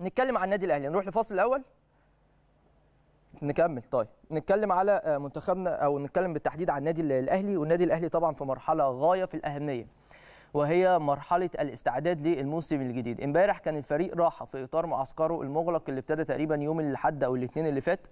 نتكلم عن النادي الاهلي نروح لفاصل الاول نكمل طيب نتكلم على آه، منتخبنا او نتكلم بالتحديد عن النادي الاهلي والنادي الاهلي طبعا في مرحله غايه في الاهميه وهي مرحله الاستعداد للموسم الجديد امبارح كان الفريق راحه في اطار معسكره المغلق اللي ابتدى تقريبا يوم الاحد او الاثنين اللي فات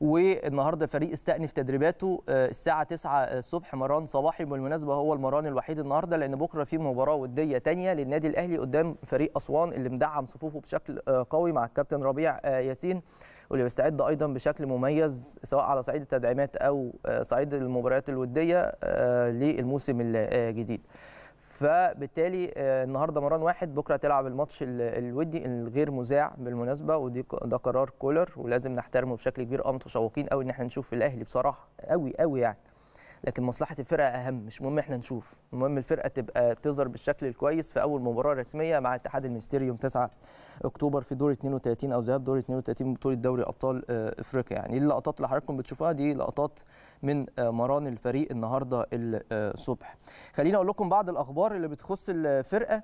والنهارده فريق استأنف تدريباته آه، الساعه 9 الصبح مران صباحي بالمناسبه هو المران الوحيد النهارده لان بكره في مباراه وديه تانية للنادي الاهلي قدام فريق اسوان اللي مدعم صفوفه بشكل آه، قوي مع الكابتن ربيع آه، ياسين واللي بيستعد ايضا بشكل مميز سواء على صعيد التدعيمات او صعيد المباريات الوديه للموسم الجديد فبالتالي آه، النهارده مران واحد بكره تلعب الماتش الودي الغير مذاع بالمناسبه ودي ده قرار كولر ولازم نحترمه بشكل كبير اه متشوقين قوي ان احنا نشوف الاهلي بصراحه قوي قوي يعني لكن مصلحه الفرقه اهم مش مهم احنا نشوف المهم الفرقه تبقى تظهر بالشكل الكويس في اول مباراه رسميه مع اتحاد الميستيريوم 9 اكتوبر في دور 32 او ذهاب دور 32 بطوله دوري ابطال آه، افريقيا يعني اللقطات اللي حضراتكم بتشوفوها دي لقطات من آه، مران الفريق النهارده الصبح آه، خليني اقول لكم بعض الاخبار اللي بتخص الفرقه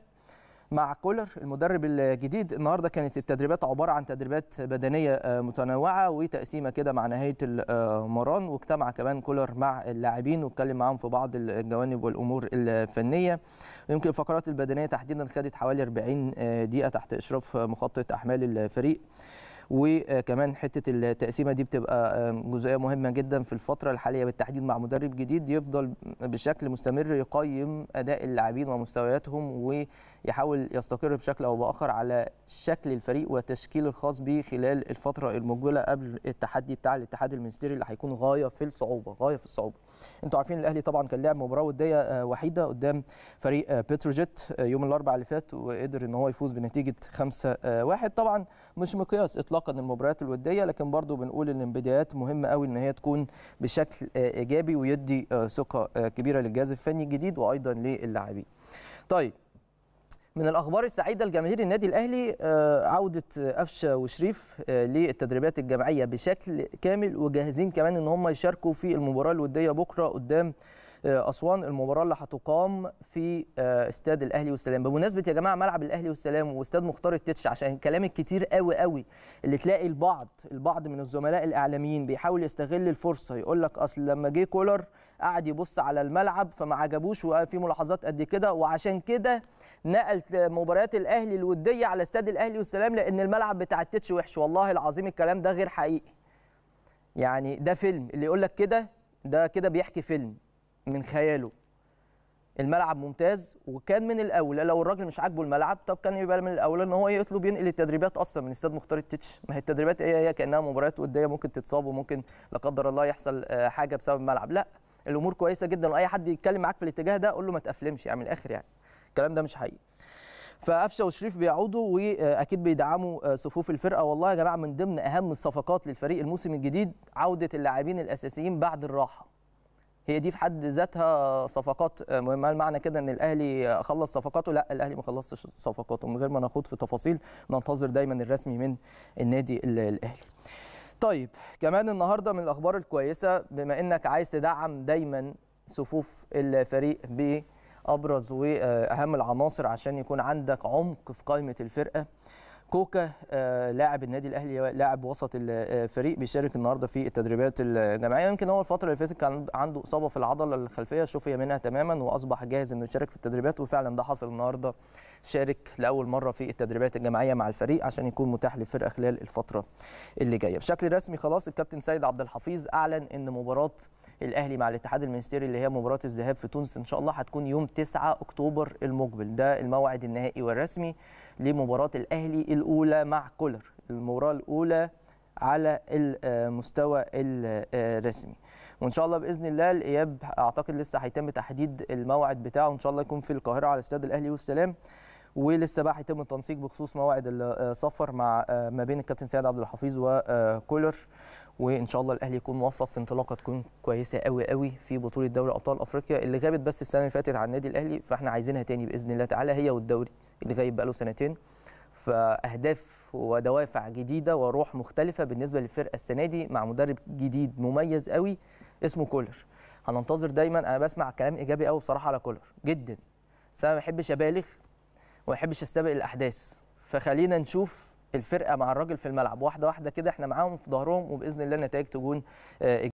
مع كولر المدرب الجديد النهارده كانت التدريبات عباره عن تدريبات بدنيه آه، متنوعه وتقسيمه كده مع نهايه المران واجتمع كمان كولر مع اللاعبين واتكلم معاهم في بعض الجوانب والامور الفنيه يمكن الفقرات البدنيه تحديدا خدت حوالي 40 دقيقه تحت اشراف مخطط احمال الفريق وكمان حته التقسيمه دي بتبقى جزئيه مهمه جدا في الفتره الحاليه بالتحديد مع مدرب جديد يفضل بشكل مستمر يقيم اداء اللاعبين ومستوياتهم ويحاول يستقر بشكل او باخر على شكل الفريق والتشكيل الخاص به خلال الفتره المقبله قبل التحدي بتاع الاتحاد المنستيري اللي هيكون غايه في الصعوبه غايه في الصعوبه انتوا عارفين الاهلي طبعا كان لعب مباراه وديه آه، وحيده قدام فريق آه، بتروجيت آه، يوم الاربعاء اللي فات وقدر ان هو يفوز بنتيجه 5-1 طبعا مش مقياس اطلاقا المباريات الوديه لكن برضو بنقول ان البدايات مهمه قوي ان هي تكون بشكل ايجابي ويدي ثقه كبيره للجهاز الفني الجديد وايضا للاعبين طيب من الاخبار السعيده لجماهير النادي الاهلي آه، عوده قفشه آه، وشريف آه، للتدريبات الجماعيه بشكل كامل وجاهزين كمان ان هم يشاركوا في المباراه الوديه بكره قدام اسوان المباراه اللي هتقام في استاد الاهلي والسلام بمناسبه يا جماعه ملعب الاهلي والسلام واستاد مختار التتش عشان الكلام الكتير قوي قوي اللي تلاقي البعض البعض من الزملاء الاعلاميين بيحاول يستغل الفرصه يقول لك اصل لما جه كولر قعد يبص على الملعب فما عجبوش وفي ملاحظات قد كده وعشان كده نقل مباريات الاهلي الوديه على استاد الاهلي والسلام لان الملعب بتاع التتش وحش والله العظيم الكلام ده غير حقيقي يعني ده فيلم اللي يقول لك كده ده كده بيحكي فيلم من خياله الملعب ممتاز وكان من الاولى لو الراجل مش عاجبه الملعب طب كان يبقى من الاولى ان هو يطلب ينقل التدريبات اصلا من استاد مختار التتش ما هي التدريبات هي هي كانها مباريات وديه ممكن تتصاب وممكن لا قدر الله يحصل آه، حاجه بسبب الملعب لا الامور كويسه جدا واي حد يتكلم معاك في الاتجاه ده قول له ما تقفلمش يعني من الاخر يعني الكلام ده مش حقيقي فقفشه وشريف بيعودوا واكيد بيدعموا آه، صفوف الفرقه والله يا جماعه من ضمن اهم الصفقات للفريق الموسم الجديد عوده اللاعبين الاساسيين بعد الراحه هي دي في حد ذاتها صفقات آه، مهمه معنى كده ان الاهلي خلص صفقاته لا الاهلي ما خلصش صفقاته من غير ما نخوض في تفاصيل ننتظر دايما الرسمي من النادي الاهلي طيب كمان النهارده من الاخبار الكويسه بما انك عايز تدعم دايما صفوف الفريق ب ابرز واهم العناصر عشان يكون عندك عمق في قائمه الفرقه كوكا آه، لاعب النادي الاهلي لاعب وسط الفريق آه، بيشارك النهارده في التدريبات الجماعيه يمكن هو الفتره اللي فاتت كان عنده اصابه في العضله الخلفيه شفي منها تماما واصبح جاهز انه يشارك في التدريبات وفعلا ده حصل النهارده شارك لاول مره في التدريبات الجماعيه مع الفريق عشان يكون متاح للفرقه خلال الفتره اللي جايه بشكل رسمي خلاص الكابتن سيد عبد الحفيظ اعلن ان مباراه الاهلي مع الاتحاد المنستيري اللي هي مباراه الذهاب في تونس ان شاء الله هتكون يوم 9 اكتوبر المقبل ده الموعد النهائي والرسمي لمباراه الاهلي الاولى مع كولر المباراه الاولى على المستوى الرسمي وان شاء الله باذن الله الاياب اعتقد لسه هيتم تحديد الموعد بتاعه ان شاء الله يكون في القاهره على استاد الاهلي والسلام ولسه بقى هيتم التنسيق بخصوص مواعيد السفر آه، مع آه، ما بين الكابتن سيد عبد الحفيظ وكولر آه، وان شاء الله الاهلي يكون موفق في انطلاقه تكون كويسه قوي قوي في بطوله دوري ابطال افريقيا اللي غابت بس السنه اللي فاتت عن النادي الاهلي فاحنا عايزينها تاني باذن الله تعالى هي والدوري اللي غايب بقاله سنتين فاهداف ودوافع جديده وروح مختلفه بالنسبه للفرقه السنه دي مع مدرب جديد مميز قوي اسمه كولر هننتظر دايما انا بسمع كلام ايجابي قوي بصراحه على كولر جدا بس انا ما بحبش ابالغ وما يحبش يستبق الاحداث فخلينا نشوف الفرقه مع الراجل في الملعب واحده واحده كده احنا معاهم في ظهرهم وباذن الله النتائج تكون آه،